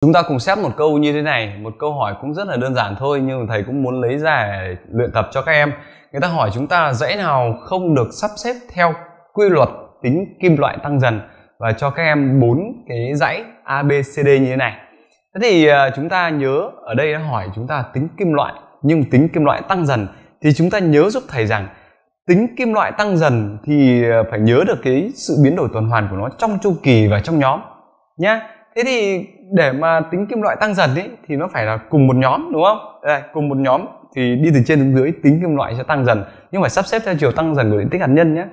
Chúng ta cùng xếp một câu như thế này, một câu hỏi cũng rất là đơn giản thôi nhưng thầy cũng muốn lấy ra để luyện tập cho các em. Người ta hỏi chúng ta dãy nào không được sắp xếp theo quy luật tính kim loại tăng dần và cho các em bốn cái dãy ABCD như thế này. Thế thì ờ, chúng ta nhớ ở đây nó hỏi chúng ta tính kim loại nhưng tính kim loại tăng dần thì chúng ta nhớ giúp thầy rằng tính kim loại tăng dần thì ờ, phải nhớ được cái sự biến đổi tuần hoàn của nó trong chu kỳ và trong nhóm nhá thế thì để mà tính kim loại tăng dần ấy thì nó phải là cùng một nhóm đúng không đây, cùng một nhóm thì đi từ trên xuống dưới tính kim loại sẽ tăng dần nhưng phải sắp xếp theo chiều tăng dần của điện tích hạt nhân nhé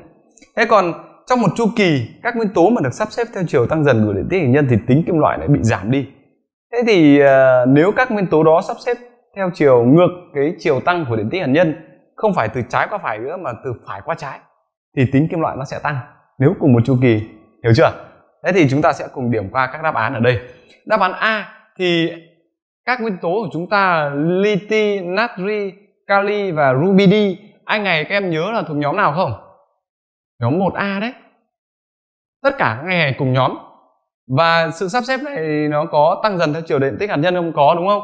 thế còn trong một chu kỳ các nguyên tố mà được sắp xếp theo chiều tăng dần của điện tích hạt nhân thì tính kim loại lại bị giảm đi thế thì ờ, nếu các nguyên tố đó sắp xếp theo chiều ngược cái chiều tăng của điện tích hạt nhân không phải từ trái qua phải nữa mà từ phải qua trái thì tính kim loại nó sẽ tăng nếu cùng một chu kỳ hiểu chưa thế thì chúng ta sẽ cùng điểm qua các đáp án ở đây đáp án a thì các nguyên tố của chúng ta là liti natri kali và rubidi anh này các em nhớ là thuộc nhóm nào không nhóm 1A đấy tất cả các ngày này cùng nhóm và sự sắp xếp này nó có tăng dần theo chiều điện tích hạt nhân không có đúng không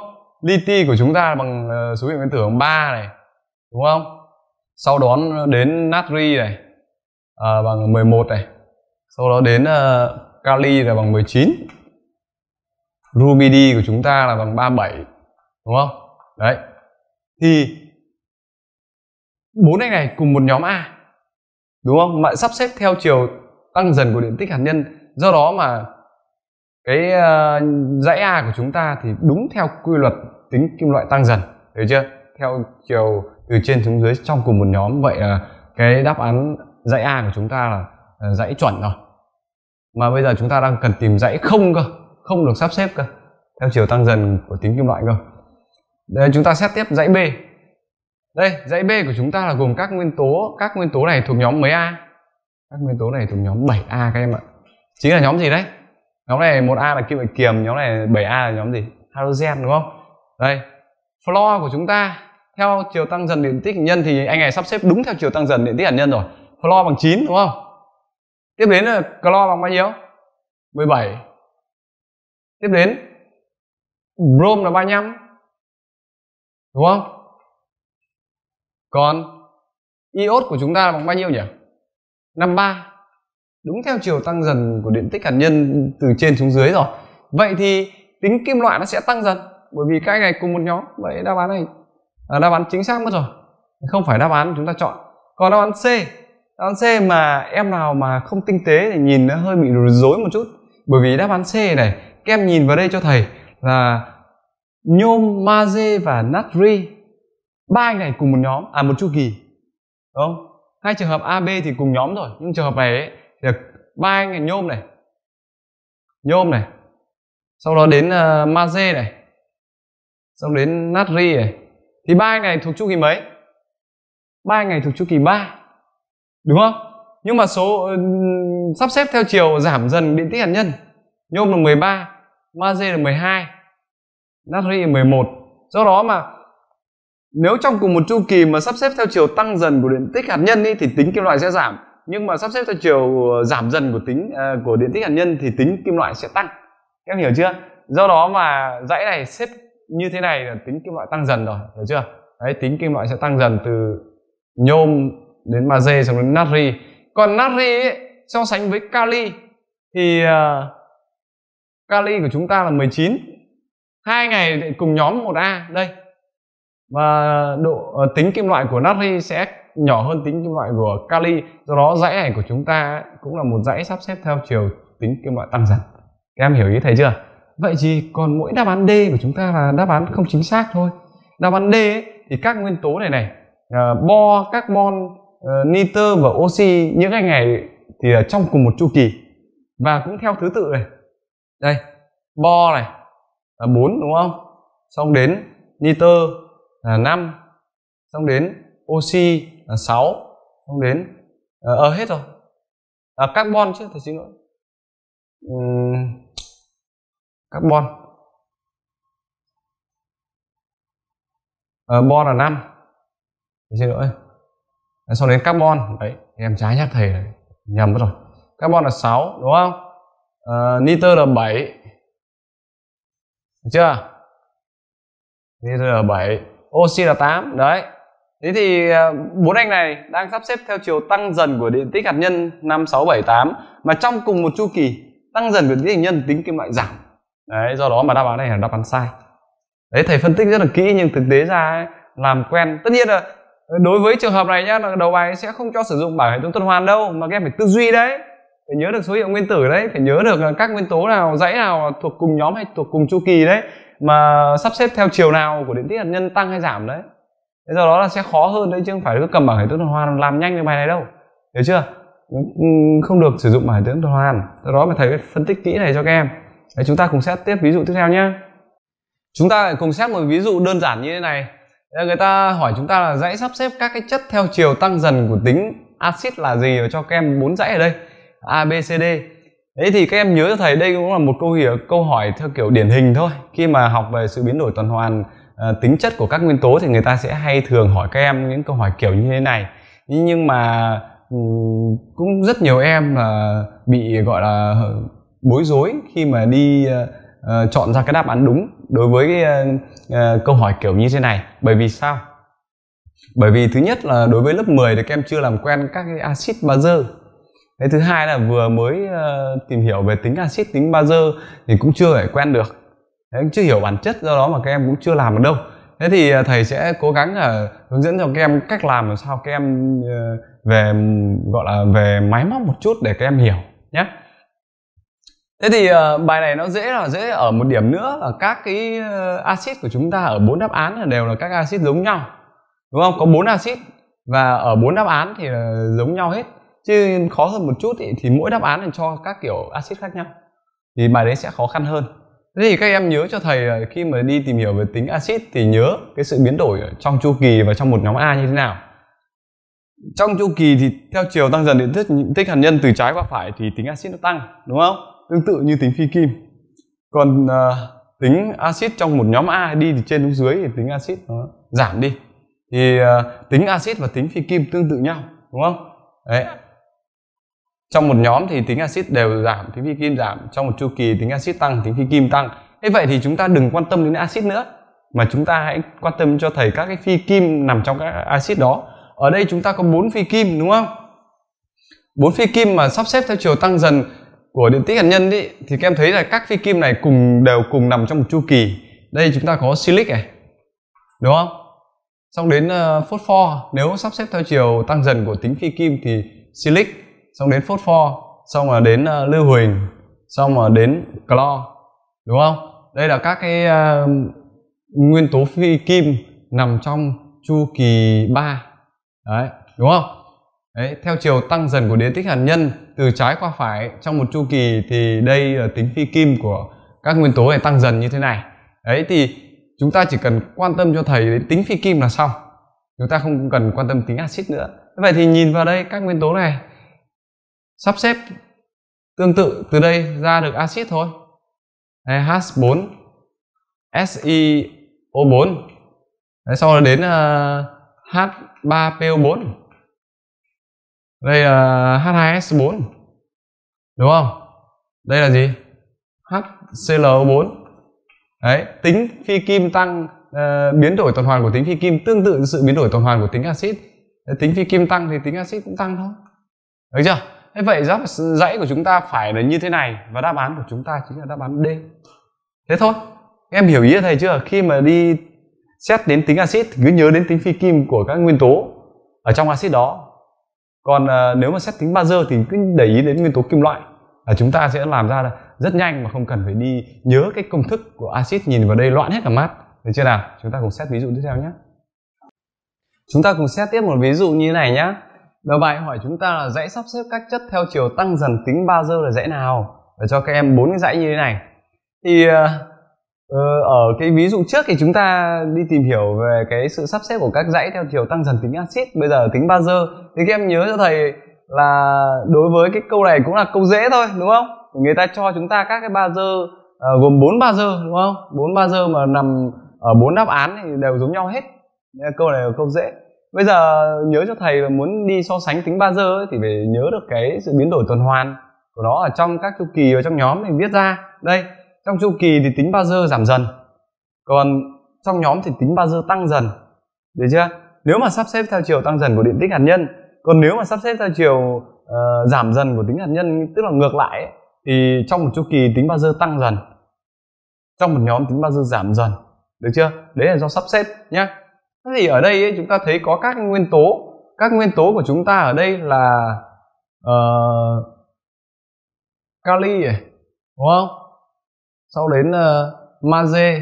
liti của chúng ta bằng ờ, số hiệu nguyên tử bằng ba này đúng không sau đó đến natri này à, bằng 11 này sau đó đến uh, Kali là bằng 19 rubidi của chúng ta là bằng 37 Đúng không? Đấy Thì bốn anh này cùng một nhóm A Đúng không? Mà sắp xếp theo chiều tăng dần của điện tích hạt nhân Do đó mà cái uh, dãy A của chúng ta thì đúng theo quy luật tính kim loại tăng dần Được chưa? Theo chiều từ trên xuống dưới trong cùng một nhóm Vậy uh, cái đáp án dãy A của chúng ta là ờ, dãy chuẩn rồi mà bây giờ chúng ta đang cần tìm dãy không cơ không được sắp xếp cơ theo chiều tăng dần của tính kim loại cơ đây chúng ta xét tiếp dãy b đây dãy b của chúng ta là gồm các nguyên tố các nguyên tố này thuộc nhóm mấy a các nguyên tố này thuộc nhóm 7a các em ạ chính là nhóm gì đấy nhóm này một a là kim loại kiềm nhóm này 7a là nhóm gì halogen đúng không đây floor của chúng ta theo chiều tăng dần điện tích hạt nhân thì anh này sắp xếp đúng theo chiều tăng dần điện tích hạt nhân rồi floor bằng 9 đúng không tiếp đến là clo bằng bao nhiêu 17 tiếp đến brom là 35 đúng không còn iốt của chúng ta là bằng bao nhiêu nhỉ 53 đúng theo chiều tăng dần của điện tích hạt nhân từ trên xuống dưới rồi vậy thì tính kim loại nó sẽ tăng dần bởi vì các anh này cùng một nhóm vậy đáp án này là đáp án chính xác mất rồi không phải đáp án chúng ta chọn còn đáp án C đáp án C mà em nào mà không tinh tế thì nhìn nó hơi bị rối một chút bởi vì đáp án C này các em nhìn vào đây cho thầy là nhôm magie và natri ba anh này cùng một nhóm à một chu kỳ đúng không hai trường hợp AB thì cùng nhóm rồi nhưng trường hợp này ấy, thì ba anh này nhôm này nhôm này sau đó đến uh, ờ, magie này xong đến natri này thì ba anh này thuộc chu kỳ mấy ba anh này thuộc chu kỳ 3 đúng không nhưng mà số sắp xếp theo chiều giảm dần điện tích hạt nhân nhôm là 13 magie là 12 natri là 11 do đó mà nếu trong cùng một chu kỳ mà sắp xếp theo chiều tăng dần của điện tích hạt nhân ý, thì tính kim loại sẽ giảm nhưng mà sắp xếp theo chiều ờ, giảm dần của tính uh, của điện tích hạt nhân thì tính kim loại sẽ tăng em hiểu chưa do đó mà dãy này xếp như thế này là tính kim loại tăng dần rồi hiểu chưa đấy tính kim loại sẽ tăng dần từ nhôm đến magie xong đến natri còn natri ấy, so sánh với kali thì uh, kali của chúng ta là 19 hai ngày cùng nhóm 1A đây và độ uh, tính kim loại của natri sẽ nhỏ hơn tính kim loại của kali do đó dãy này của chúng ta cũng là một dãy sắp xếp theo chiều tính kim loại tăng dần các em hiểu ý thầy chưa vậy thì còn mỗi đáp án d của chúng ta là đáp án không chính xác thôi đáp án d ấy, thì các nguyên tố này này uh, bo carbon Ờ, nitơ và oxy những cái ngày thì là trong cùng một chu kỳ và cũng theo thứ tự này đây bo này là bốn đúng không xong đến nitơ là năm xong đến oxy là sáu xong đến ờ uh, hết rồi à, carbon chứ thầy xin lỗi uhm, carbon ờ, bo là năm thầy xin lỗi sau đến carbon đấy em trái nhắc thầy này. nhầm mất rồi carbon là 6 đúng không à, nitơ là 7 được chưa nitơ là 7 oxy là 8 đấy thế thì ờ, bốn anh này đang sắp xếp theo chiều tăng dần của điện tích hạt nhân 5 6 7 8 mà trong cùng một chu kỳ tăng dần của điện tích hạt nhân tính kim loại giảm đấy do đó mà đáp án này là đáp án sai đấy thầy phân tích rất là kỹ nhưng thực tế ra ấy, làm quen tất nhiên là đối với trường hợp này nhá đầu bài sẽ không cho sử dụng bảng hệ thống tuần hoàn đâu mà các em phải tư duy đấy phải nhớ được số hiệu nguyên tử đấy phải nhớ được các nguyên tố nào dãy nào thuộc cùng nhóm hay thuộc cùng chu kỳ đấy mà sắp xếp theo chiều nào của điện tích hạt nhân tăng hay giảm đấy thế do đó là sẽ khó hơn đấy chứ không phải cứ cầm bảng hệ thống tuần hoàn làm nhanh cái bài này đâu hiểu chưa không được sử dụng bảng hệ thống tuần hoàn do đó mà thầy phân tích kỹ này cho các em đấy, chúng ta cùng xét tiếp ví dụ tiếp theo nhé chúng ta cùng xét một ví dụ đơn giản như thế này người ta hỏi chúng ta là dãy sắp xếp các cái chất theo chiều tăng dần của tính axit là gì ở cho các em bốn dãy ở đây a b c d đấy thì các em nhớ cho thầy đây cũng là một câu hiểu câu hỏi theo kiểu điển hình thôi khi mà học về sự biến đổi tuần hoàn à, tính chất của các nguyên tố thì người ta sẽ hay thường hỏi các em những câu hỏi kiểu như thế này nhưng mà ừ, cũng rất nhiều em là bị gọi là bối rối khi mà đi uh, chọn ra cái đáp án đúng đối với cái, ờ, uh, ờ, câu hỏi kiểu như thế này bởi vì sao bởi vì thứ nhất là đối với lớp 10 thì các em chưa làm quen các cái axit bazơ cái thứ hai là vừa mới uh, tìm hiểu về tính axit tính bazơ thì cũng chưa thể quen được Đấy, chưa hiểu bản chất do đó mà các em cũng chưa làm được đâu thế thì thầy sẽ cố gắng là hướng dẫn cho các em cách làm làm sao các em về gọi là về máy móc một chút để các em hiểu nhé Thế thì uh, bài này nó dễ là dễ ở một điểm nữa là các cái ờ, axit của chúng ta ở bốn đáp án là đều là các axit giống nhau. Đúng không? Có bốn axit và ở bốn đáp án thì ờ, giống nhau hết. Chứ khó hơn một chút thì, thì mỗi đáp án là cho các kiểu axit khác nhau. Thì bài đấy sẽ khó khăn hơn. Thế thì các em nhớ cho thầy khi mà đi tìm hiểu về tính axit thì nhớ cái sự biến đổi trong chu kỳ và trong một nhóm A như thế nào. Trong chu kỳ thì theo chiều tăng dần điện tích, tích hạt nhân từ trái qua phải thì tính axit nó tăng, đúng không? tương tự như tính phi kim còn à, tính axit trong một nhóm a đi từ trên xuống dưới thì tính axit nó giảm đi thì à, tính axit và tính phi kim tương tự nhau đúng không đấy trong một nhóm thì tính axit đều giảm tính phi kim giảm trong một chu kỳ tính axit tăng tính phi kim tăng thế vậy thì chúng ta đừng quan tâm đến axit nữa mà chúng ta hãy quan tâm cho thầy các cái phi kim nằm trong các axit đó ở đây chúng ta có bốn phi kim đúng không bốn phi kim mà sắp xếp theo chiều tăng dần của điện tích hạt nhân ý, thì các em thấy là các phi kim này cùng đều cùng nằm trong một chu kỳ đây chúng ta có silic này đúng không xong đến uh, ờ, phốt nếu sắp xếp theo chiều tăng dần của tính phi kim thì silic xong đến phosphor xong là đến uh, lưu huỳnh xong là đến clo đúng không đây là các cái uh, nguyên tố phi kim nằm trong chu kỳ 3 đấy đúng không Đấy, theo chiều tăng dần của điện tích hạt nhân từ trái qua phải trong một chu kỳ thì đây là tính phi kim của các nguyên tố này tăng dần như thế này. Đấy thì chúng ta chỉ cần quan tâm cho thầy đến tính phi kim là xong. Chúng ta không cần quan tâm tính axit nữa. Vậy thì nhìn vào đây các nguyên tố này sắp xếp tương tự từ đây ra được axit thôi. Đấy, H4 SiO4. Đấy, sau đó đến uh, ờ, H3PO4 đây là H2S4 đúng không đây là gì HClO4 đấy tính phi kim tăng uh, biến đổi tuần hoàn của tính phi kim tương tự sự biến đổi tuần hoàn của tính axit tính phi kim tăng thì tính axit cũng tăng thôi được chưa thế vậy giáp dãy của chúng ta phải là như thế này và đáp án của chúng ta chính là đáp án D thế thôi em hiểu ý thầy chưa khi mà đi xét đến tính axit cứ nhớ đến tính phi kim của các nguyên tố ở trong axit đó còn à, nếu mà xét tính ba giờ thì cứ để ý đến nguyên tố kim loại là chúng ta sẽ làm ra rất nhanh mà không cần phải đi nhớ cái công thức của axit nhìn vào đây loạn hết cả mắt được chưa nào chúng ta cùng xét ví dụ tiếp theo nhé chúng ta cùng xét tiếp một ví dụ như này nhé đầu bài hỏi chúng ta là dãy sắp xếp các chất theo chiều tăng dần tính ba giờ là dãy nào để cho các em bốn cái dãy như thế này thì uh, Ờ, ở cái ví dụ trước thì chúng ta đi tìm hiểu về cái sự sắp xếp của các dãy theo chiều tăng dần tính axit bây giờ tính bazơ thì các em nhớ cho thầy là đối với cái câu này cũng là câu dễ thôi đúng không người ta cho chúng ta các cái bazơ uh, ờ, gồm bốn bazơ đúng không bốn bazơ mà nằm ở bốn đáp án thì đều giống nhau hết Nên câu này là câu dễ bây giờ nhớ cho thầy là muốn đi so sánh tính bazơ ấy, thì phải nhớ được cái sự biến đổi tuần hoàn của nó ở trong các chu kỳ ở trong nhóm mình viết ra đây trong chu kỳ thì tính bao giờ giảm dần còn trong nhóm thì tính bao giờ tăng dần được chưa nếu mà sắp xếp theo chiều tăng dần của điện tích hạt nhân còn nếu mà sắp xếp theo chiều uh, giảm dần của tính hạt nhân tức là ngược lại ấy, thì trong một chu kỳ tính bao giờ tăng dần trong một nhóm tính bao giờ giảm dần được chưa đấy là do sắp xếp nhé thế thì ở đây ấy, chúng ta thấy có các nguyên tố các nguyên tố của chúng ta ở đây là uh, kali đúng không sau đến uh, maze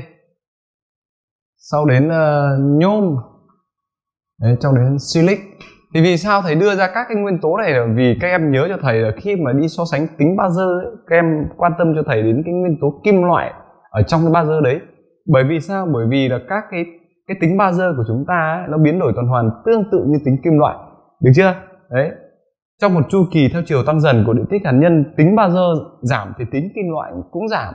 sau đến uh, nhôm đấy, cho đến silic thì vì sao thầy đưa ra các cái nguyên tố này là vì các em nhớ cho thầy là khi mà đi so sánh tính ba ấy, các em quan tâm cho thầy đến cái nguyên tố kim loại ở trong cái bazơ đấy bởi vì sao bởi vì là các cái cái tính ba bazơ của chúng ta ấy, nó biến đổi tuần hoàn tương tự như tính kim loại được chưa đấy trong một chu kỳ theo chiều tăng dần của điện tích hạt nhân tính ba bazơ giảm thì tính kim loại cũng giảm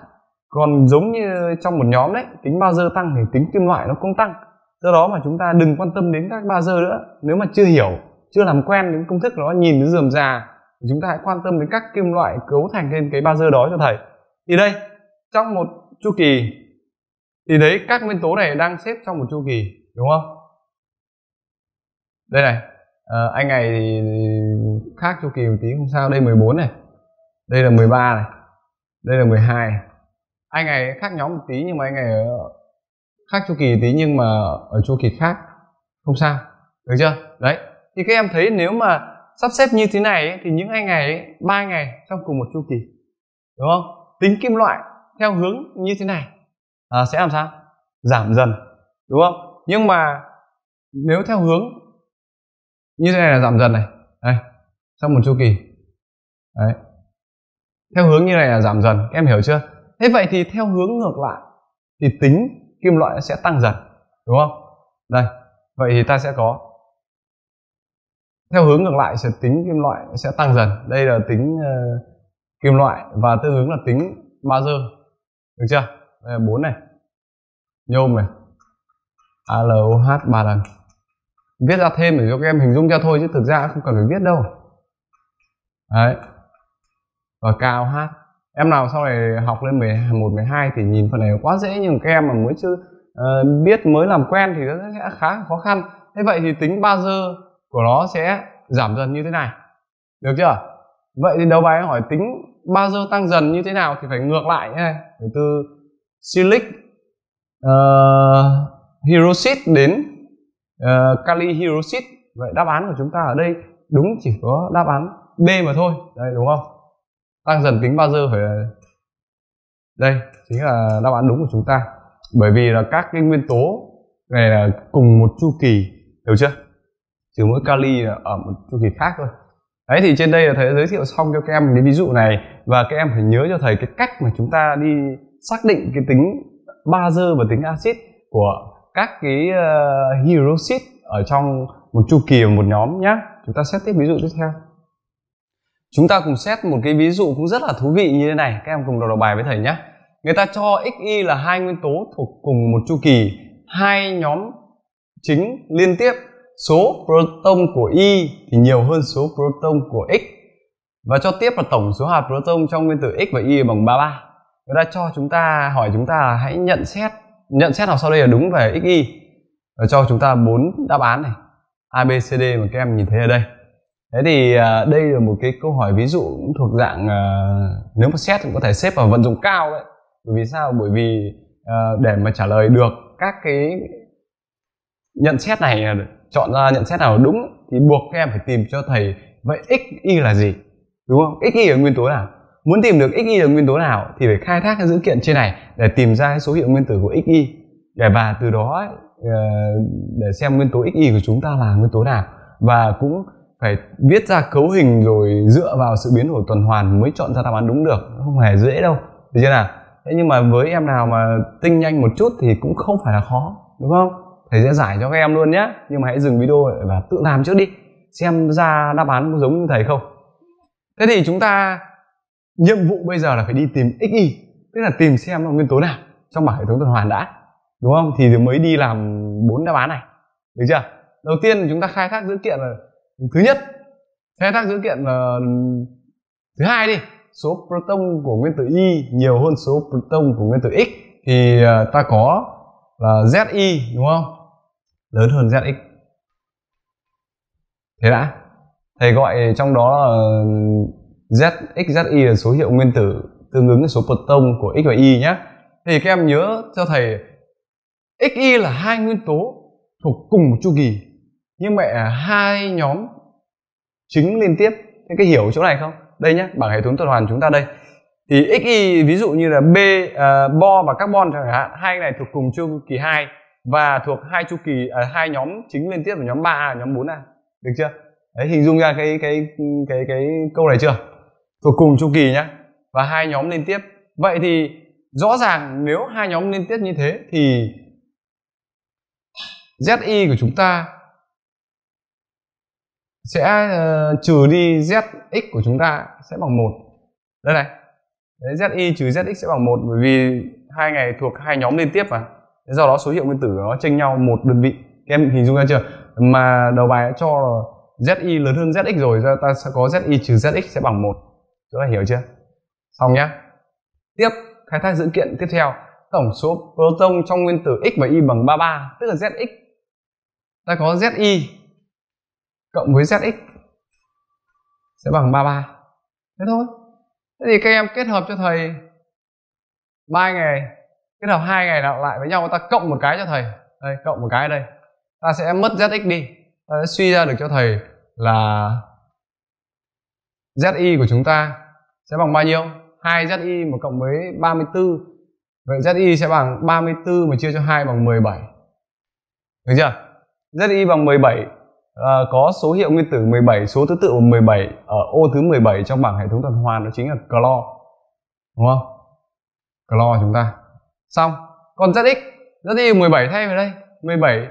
còn giống như trong một nhóm đấy tính bao giờ tăng thì tính kim loại nó cũng tăng do đó mà chúng ta đừng quan tâm đến các bao giờ nữa nếu mà chưa hiểu chưa làm quen đến công thức đó nhìn đến dườm già chúng ta hãy quan tâm đến các kim loại cấu thành lên cái bao giờ đó cho thầy thì đây trong một chu kỳ thì đấy các nguyên tố này đang xếp trong một chu kỳ đúng không đây này à, anh này thì khác chu kỳ một tí không sao đây 14 này đây là 13 này đây là 12 này anh này khác nhóm một tí nhưng mà anh này khác chu kỳ tí nhưng mà ở chu kỳ khác không sao được chưa đấy thì các em thấy nếu mà sắp xếp như thế này thì những anh ngày ba ngày trong cùng một chu kỳ đúng không tính kim loại theo hướng như thế này à, sẽ làm sao giảm dần đúng không nhưng mà nếu theo hướng như thế này là giảm dần này đây trong một chu kỳ đấy theo hướng như này là giảm dần các em hiểu chưa thế vậy thì theo hướng ngược lại thì tính kim loại sẽ tăng dần đúng không đây vậy thì ta sẽ có theo hướng ngược lại sẽ tính kim loại sẽ tăng dần đây là tính uh, kim loại và tương ứng là tính mazer được chưa đây là 4 này nhôm này ALOH ba lần viết ra thêm để cho các em hình dung cho thôi chứ thực ra không cần phải viết đâu đấy và cao KOH em nào sau này học lên 11, 12 thì nhìn phần này quá dễ nhưng các em mà mới chưa uh, biết mới làm quen thì nó sẽ khá khó khăn thế vậy thì tính ba giờ của nó sẽ giảm dần như thế này được chưa vậy thì đầu bài hỏi tính ba giờ tăng dần như thế nào thì phải ngược lại nhé phải từ silic uh, hiroshit đến uh, ờ, kali hiroshit vậy đáp án của chúng ta ở đây đúng chỉ có đáp án b mà thôi đây đúng không tăng dần tính bao giờ phải đây chính là đáp án đúng của chúng ta bởi vì là các cái nguyên tố này là cùng một chu kỳ hiểu chưa trừ mỗi kali là ở một chu kỳ khác thôi đấy thì trên đây là thầy đã giới thiệu xong cho các em cái ví dụ này và các em phải nhớ cho thầy cái cách mà chúng ta đi xác định cái tính ba bazơ và tính axit của các cái uh, hydroxit ở trong một chu kỳ và một nhóm nhá chúng ta sẽ tiếp ví dụ tiếp theo Chúng ta cùng xét một cái ví dụ cũng rất là thú vị như thế này, các em cùng đọc, đọc bài với thầy nhé. Người ta cho x, y là hai nguyên tố thuộc cùng một chu kỳ, hai nhóm chính liên tiếp. Số proton của y thì nhiều hơn số proton của x và cho tiếp là tổng số hạt proton trong nguyên tử x và y bằng 33. Người ta cho chúng ta hỏi chúng ta là hãy nhận xét nhận xét nào sau đây là đúng về xy và cho chúng ta bốn đáp án này A B C D mà các em nhìn thấy ở đây thế thì à, đây là một cái câu hỏi ví dụ cũng thuộc dạng à, nếu mà xét cũng có thể xếp vào vận dụng cao đấy vì sao bởi vì à, để mà trả lời được các cái nhận xét này chọn ra nhận xét nào đúng thì buộc các em phải tìm cho thầy vậy x y là gì đúng không x y là nguyên tố nào muốn tìm được x y là nguyên tố nào thì phải khai thác cái dữ kiện trên này để tìm ra cái số hiệu nguyên tử của x y để và từ đó ờ, để xem nguyên tố x y của chúng ta là nguyên tố nào và cũng phải viết ra cấu hình rồi dựa vào sự biến đổi tuần hoàn mới chọn ra đáp án đúng được không hề dễ đâu được chưa nào thế nhưng mà với em nào mà tinh nhanh một chút thì cũng không phải là khó đúng không thầy sẽ giải cho các em luôn nhé nhưng mà hãy dừng video và tự làm trước đi xem ra đáp án có giống như thầy không thế thì chúng ta nhiệm vụ bây giờ là phải đi tìm xy tức là tìm xem là nguyên tố nào trong bảng hệ thống tuần hoàn đã đúng không thì mới đi làm bốn đáp án này được chưa đầu tiên chúng ta khai thác dữ kiện là thứ nhất khai thác dữ kiện là thứ hai đi số proton của nguyên tử y nhiều hơn số proton của nguyên tử x thì à, ta có là zi đúng không lớn hơn zx thế đã thầy gọi trong đó là zx zi là số hiệu nguyên tử tương ứng với số proton của x và y nhé thì các em nhớ cho thầy xy là hai nguyên tố thuộc cùng chu kỳ nhưng mẹ à, hai nhóm chính liên tiếp thế cái hiểu chỗ này không đây nhé bảng hệ thống tuần hoàn chúng ta đây thì X Y ví dụ như là b uh, bo và carbon chẳng hạn hai này thuộc cùng chu kỳ 2 và thuộc hai chu kỳ uh, hai nhóm chính liên tiếp là nhóm 3A nhóm 4A được chưa đấy hình dung ra cái cái cái cái câu này chưa thuộc cùng chu kỳ nhá và hai nhóm liên tiếp vậy thì rõ ràng nếu hai nhóm liên tiếp như thế thì zi của chúng ta sẽ uh, trừ đi ZX của chúng ta sẽ bằng một đây này Đấy, ZY trừ ZX sẽ bằng một bởi vì hai ngày thuộc hai nhóm liên tiếp mà do đó số hiệu nguyên tử nó chênh nhau một đơn vị em hình dung ra chưa mà đầu bài đã cho ZY lớn hơn ZX rồi ra ta sẽ có ZY trừ ZX sẽ bằng một chúng ta hiểu chưa xong nhá tiếp khai thác dữ kiện tiếp theo tổng số proton trong nguyên tử x và y bằng 33 tức là ZX ta có ZY cộng với zx sẽ bằng 33 thế thôi thế thì các em kết hợp cho thầy ba ngày kết hợp hai ngày lại với nhau ta cộng một cái cho thầy đây cộng một cái đây ta sẽ mất zx đi ta sẽ suy ra được cho thầy là zi của chúng ta sẽ bằng bao nhiêu 2 zi mà cộng với 34 vậy zi sẽ bằng 34 mà chia cho 2 bằng 17 được chưa zi bằng 17 à, có số hiệu nguyên tử 17 số thứ tự của 17 ở ô thứ 17 trong bảng hệ thống tuần hoàn đó chính là clo đúng không clo chúng ta xong còn zx zx 17 thay vào đây 17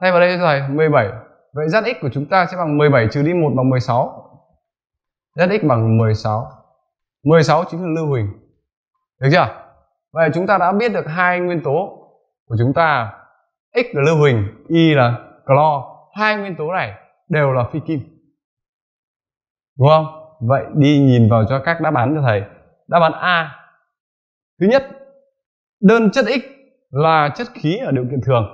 thay vào đây rồi 17 vậy zx của chúng ta sẽ bằng 17 trừ đi 1 bằng 16 zx bằng 16 16 chính là lưu huỳnh được chưa vậy chúng ta đã biết được hai nguyên tố của chúng ta x là lưu huỳnh y là clo hai nguyên tố này đều là phi kim đúng không vậy đi nhìn vào cho các đáp án cho thầy đáp án a thứ nhất đơn chất x là chất khí ở điều kiện thường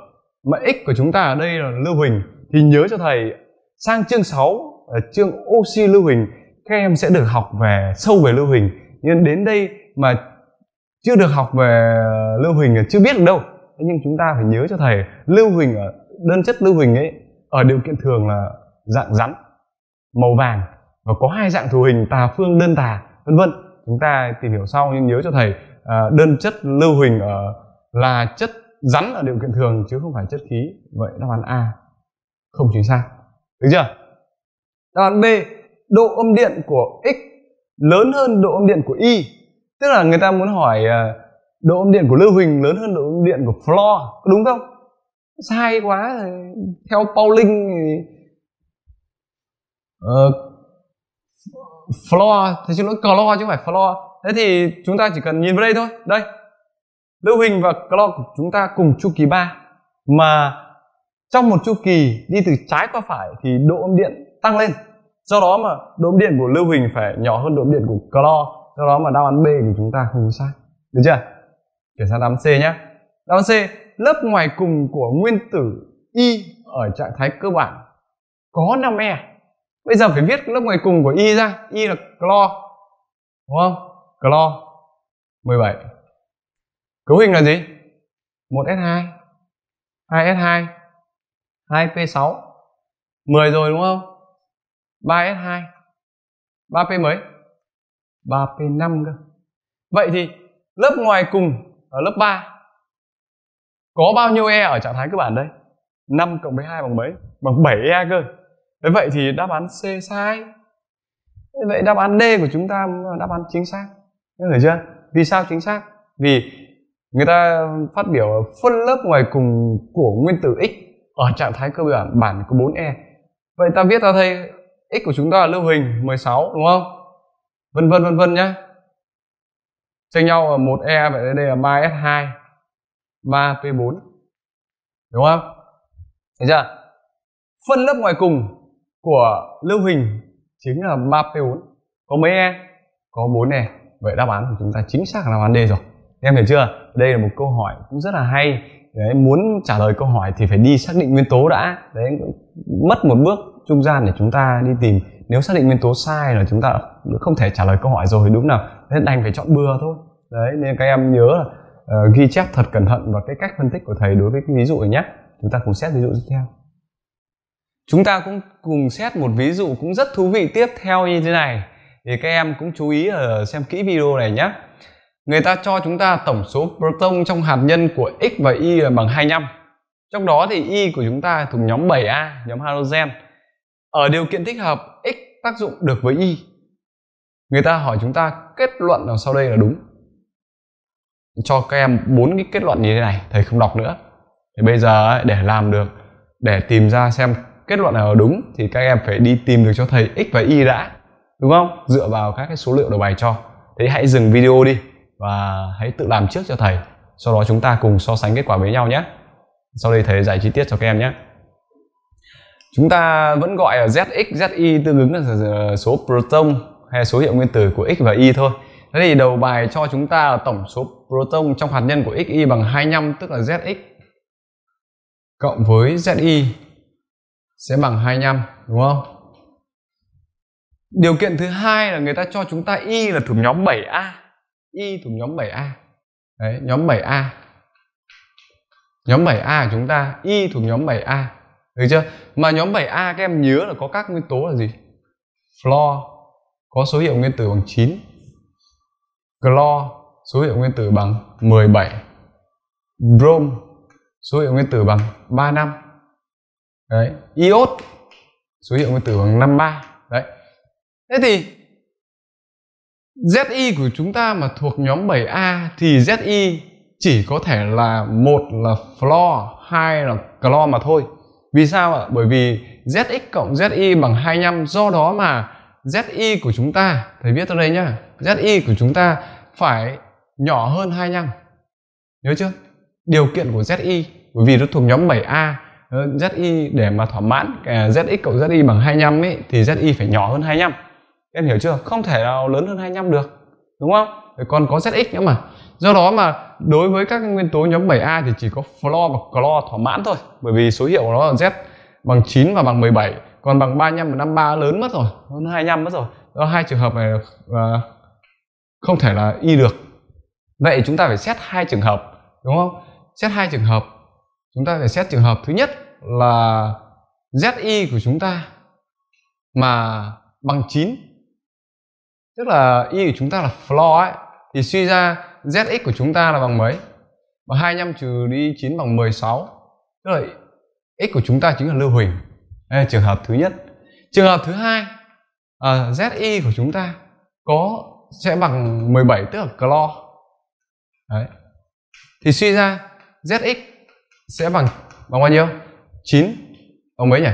mà x của chúng ta ở đây là lưu huỳnh thì nhớ cho thầy sang chương 6 ở chương oxy lưu huỳnh các em sẽ được học về sâu về lưu huỳnh nhưng đến đây mà chưa được học về lưu huỳnh chưa biết được đâu nhưng chúng ta phải nhớ cho thầy lưu huỳnh ở đơn chất lưu huỳnh ấy ở điều kiện thường là dạng rắn màu vàng và có hai dạng thù hình tà phương đơn tà vân vân chúng ta tìm hiểu sau nhưng nhớ cho thầy à, đơn chất lưu huỳnh ở là chất rắn ở điều kiện thường chứ không phải chất khí vậy đáp án a không chính xác được chưa đáp án b độ âm điện của x lớn hơn độ âm điện của y tức là người ta muốn hỏi à, độ âm điện của lưu huỳnh lớn hơn độ âm điện của floor có đúng không sai quá theo Pauling thì uh, floor thì xin lỗi clo chứ không phải floor thế thì chúng ta chỉ cần nhìn vào đây thôi đây lưu hình và clo chúng ta cùng chu kỳ 3 mà trong một chu kỳ đi từ trái qua phải thì độ âm điện tăng lên do đó mà độ âm điện của lưu hình phải nhỏ hơn độ âm điện của clo do đó mà đáp án b của chúng ta không sai được chưa chuyển sang đáp án c nhé đáp án c lớp ngoài cùng của nguyên tử y ở trạng thái cơ bản có 5 e bây giờ phải viết lớp ngoài cùng của y ra y là clo đúng không clo 17 cấu hình là gì 1s2 2s2 2p6 10 rồi đúng không 3s2 3p mấy 3p5 cơ vậy thì lớp ngoài cùng ở lớp 3 có bao nhiêu e ở trạng thái cơ bản đây 5 cộng với 2 bằng mấy bằng 7 e cơ thế vậy thì đáp án c sai thế vậy đáp án d của chúng ta là đáp án chính xác hiểu chưa vì sao chính xác vì người ta phát biểu phân lớp ngoài cùng của nguyên tử x ở trạng thái cơ bản bản có 4 e vậy ta viết ra thấy x của chúng ta là lưu hình 16 đúng không vân vân vân vân nhá chênh nhau ở một e vậy đây là mai s 2 3p4 đúng không thấy chưa phân lớp ngoài cùng của lưu hình chính là 3p4 có mấy em? có 4 e vậy đáp án của chúng ta chính xác là đáp án D rồi em hiểu chưa đây là một câu hỏi cũng rất là hay đấy muốn trả lời câu hỏi thì phải đi xác định nguyên tố đã đấy mất một bước trung gian để chúng ta đi tìm nếu xác định nguyên tố sai là chúng ta không thể trả lời câu hỏi rồi đúng nào nên đành phải chọn bừa thôi đấy nên các em nhớ là uh, ghi chép thật cẩn thận và cái cách phân tích của thầy đối với cái ví dụ này nhé chúng ta cùng xét ví dụ tiếp theo chúng ta cũng cùng xét một ví dụ cũng rất thú vị tiếp theo như thế này thì các em cũng chú ý ở xem kỹ video này nhé người ta cho chúng ta tổng số proton trong hạt nhân của x và y là bằng 25 trong đó thì y của chúng ta thuộc nhóm 7a nhóm halogen ở điều kiện thích hợp x tác dụng được với y người ta hỏi chúng ta kết luận nào sau đây là đúng cho các em bốn cái kết luận như thế này thầy không đọc nữa thì bây giờ ấy, để làm được để tìm ra xem kết luận nào đúng thì các em phải đi tìm được cho thầy x và y đã đúng không dựa vào các cái số liệu đầu bài cho thế hãy dừng video đi và hãy tự làm trước cho thầy sau đó chúng ta cùng so sánh kết quả với nhau nhé sau đây thầy giải chi tiết cho các em nhé chúng ta vẫn gọi là zx Zy tương ứng là số proton hay số hiệu nguyên tử của x và y thôi Thế thì đầu bài cho chúng ta là tổng số proton trong hạt nhân của Xy bằng 25 tức là Zx cộng với Zi sẽ bằng 25 đúng không? Điều kiện thứ hai là người ta cho chúng ta Y là thuộc nhóm 7A. Y thuộc nhóm 7A. Đấy, nhóm 7A. Nhóm 7A của chúng ta Y thuộc nhóm 7A. Được chưa? Mà nhóm 7A các em nhớ là có các nguyên tố là gì? Fluor có số hiệu nguyên tử bằng 9 Clo số hiệu nguyên tử bằng 17. Brom số hiệu nguyên tử bằng 35. Đấy, iốt số hiệu nguyên tử bằng 53. Đấy. Thế thì ZI của chúng ta mà thuộc nhóm 7A thì ZI chỉ có thể là một là floor, hai là clo mà thôi. Vì sao ạ? Bởi vì ZX cộng ZI bằng 25 do đó mà ZI của chúng ta, thầy viết ở đây nhá, ZI của chúng ta phải nhỏ hơn 25. Nhớ chưa? Điều kiện của ZI bởi vì nó thuộc nhóm 7A, ờ, ZI để mà thỏa mãn à, ZX cộng ZI bằng 25 ấy thì ZI phải nhỏ hơn 25. Em hiểu chưa? Không thể nào lớn hơn 25 được. Đúng không? còn có ZX nữa mà. Do đó mà đối với các nguyên tố nhóm 7A thì chỉ có fluor và clor thỏa mãn thôi, bởi vì số hiệu của nó là Z bằng 9 và bằng 17 còn bằng 35 và 53 lớn mất rồi hơn 25 mất rồi đó hai trường hợp này là ờ, không thể là y được vậy chúng ta phải xét hai trường hợp đúng không xét hai trường hợp chúng ta phải xét trường hợp thứ nhất là ZI của chúng ta mà bằng 9 tức là y của chúng ta là floor ấy thì suy ra ZX của chúng ta là bằng mấy bằng 25 trừ đi 9 bằng 16 tức là x của chúng ta chính là lưu huỳnh đây là trường hợp thứ nhất trường hợp thứ hai à, zi của chúng ta có sẽ bằng 17 tức là clo đấy thì suy ra zx sẽ bằng bằng bao nhiêu 9 bằng mấy nhỉ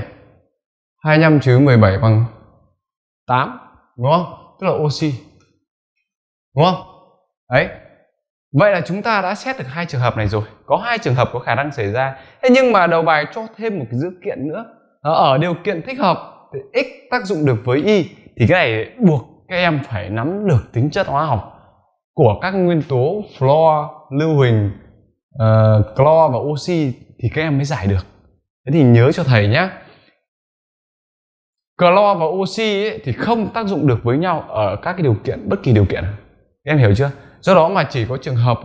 25 trừ 17 bằng 8 đúng không tức là oxy đúng không đấy Vậy là chúng ta đã xét được hai trường hợp này rồi. Có hai trường hợp có khả năng xảy ra. Thế nhưng mà đầu bài cho thêm một cái dữ kiện nữa ở điều kiện thích hợp thì x tác dụng được với y thì cái này buộc các em phải nắm được tính chất hóa học của các nguyên tố fluor, lưu huỳnh, uh, clo và oxy thì các em mới giải được. Thế thì nhớ cho thầy nhé. Clo và oxy ấy, thì không tác dụng được với nhau ở các cái điều kiện bất kỳ điều kiện. em hiểu chưa? Do đó mà chỉ có trường hợp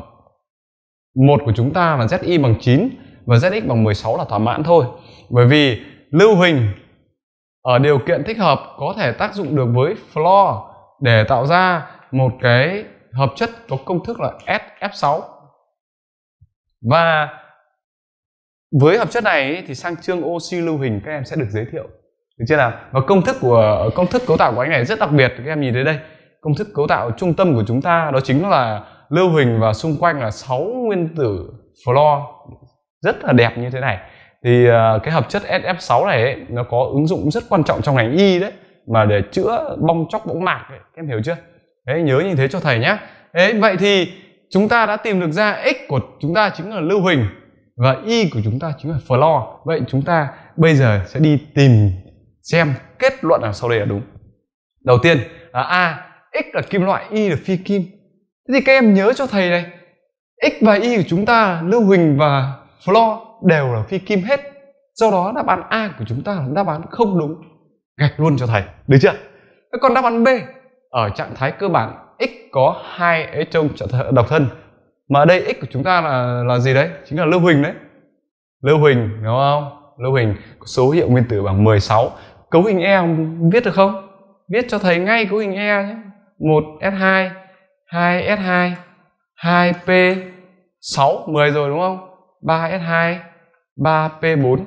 một của chúng ta là Zi bằng 9 và Zx bằng 16 là thỏa mãn thôi. Bởi vì lưu huỳnh ở điều kiện thích hợp có thể tác dụng được với fluor để tạo ra một cái hợp chất có công thức là SF6. Và với hợp chất này thì sang chương oxy lưu huỳnh các em sẽ được giới thiệu. Được chưa nào? Và công thức của công thức cấu tạo của anh này rất đặc biệt các em nhìn thấy đây. Công thức cấu tạo trung tâm của chúng ta đó chính là lưu huỳnh và xung quanh là 6 nguyên tử fluor rất là đẹp như thế này thì à, cái hợp chất SF6 này ấy, nó có ứng dụng rất quan trọng trong ngành y đấy mà để chữa bong chóc võng mạc ấy. em hiểu chưa đấy nhớ như thế cho thầy nhé đấy vậy thì chúng ta đã tìm được ra x của chúng ta chính là lưu huỳnh và y của chúng ta chính là floor vậy chúng ta bây giờ sẽ đi tìm xem kết luận nào sau đây là đúng đầu tiên là a x là kim loại y là phi kim thế thì các em nhớ cho thầy này x và y của chúng ta lưu huỳnh và floor đều là phi kim hết do đó đáp án a của chúng ta là đáp án không đúng gạch luôn cho thầy được chưa thế còn đáp án b ở trạng thái cơ bản x có hai electron độc thân mà ở đây x của chúng ta là là gì đấy chính là lưu huỳnh đấy lưu huỳnh đúng không lưu huỳnh số hiệu nguyên tử bằng 16 cấu hình e viết được không viết cho thầy ngay cấu hình e nhé 1 s2 2 s2 2 p 6 10 rồi đúng không 3S2, 3P4.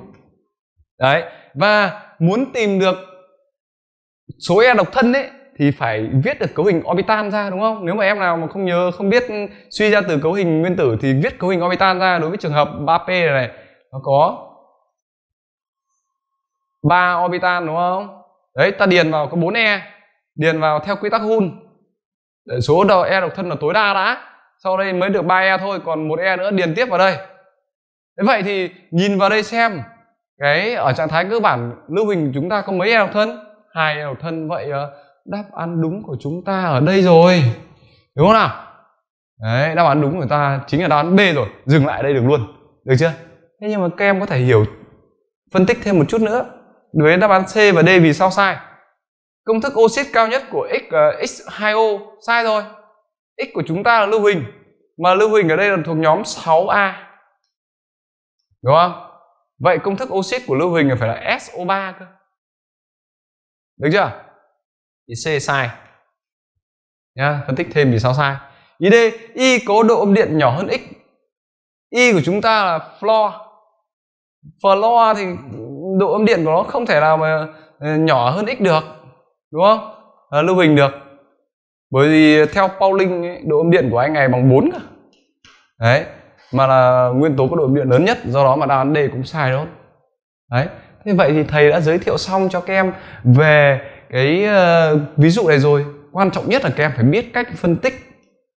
Đấy, và muốn tìm được số E độc thân ấy thì phải viết được cấu hình orbital ra đúng không? Nếu mà em nào mà không nhớ không biết suy ra từ cấu hình nguyên tử thì viết cấu hình orbital ra đối với trường hợp 3P này, nó có 3 orbital đúng không? Đấy, ta điền vào có 4E, điền vào theo quy tắc hun. Để số đầu E độc thân là tối đa đã. Sau đây mới được 3E thôi, còn một E nữa điền tiếp vào đây thế vậy thì nhìn vào đây xem cái ở trạng thái cơ bản lưu hình chúng ta có mấy eo thân hai eo thân vậy ờ, đáp án đúng của chúng ta ở đây rồi đúng không nào đấy đáp án đúng của ta chính là đáp án b rồi dừng lại đây được luôn được chưa thế nhưng mà các em có thể hiểu phân tích thêm một chút nữa đối với đáp án c và d vì sao sai công thức oxit cao nhất của x uh, ờ, x2o sai rồi x của chúng ta là lưu huỳnh mà lưu huỳnh ở đây là thuộc nhóm 6a đúng không vậy công thức oxit của lưu huỳnh phải là SO3 cơ được chưa thì C sai nhá phân tích thêm vì sao sai ý D Y có độ âm điện nhỏ hơn X Y của chúng ta là floor floor thì độ âm điện của nó không thể nào mà ờ, nhỏ hơn X được đúng không à, lưu huỳnh được bởi vì theo Pauling ấy, độ âm điện của anh này bằng 4 cơ, đấy mà là nguyên tố có độ điện lớn nhất do đó mà đáp án D cũng sai luôn. đấy thế vậy thì thầy đã giới thiệu xong cho các em về cái uh, ví dụ này rồi quan trọng nhất là các em phải biết cách phân tích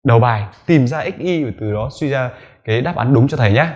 đầu bài tìm ra xy và từ đó suy ra cái đáp án đúng cho thầy nhé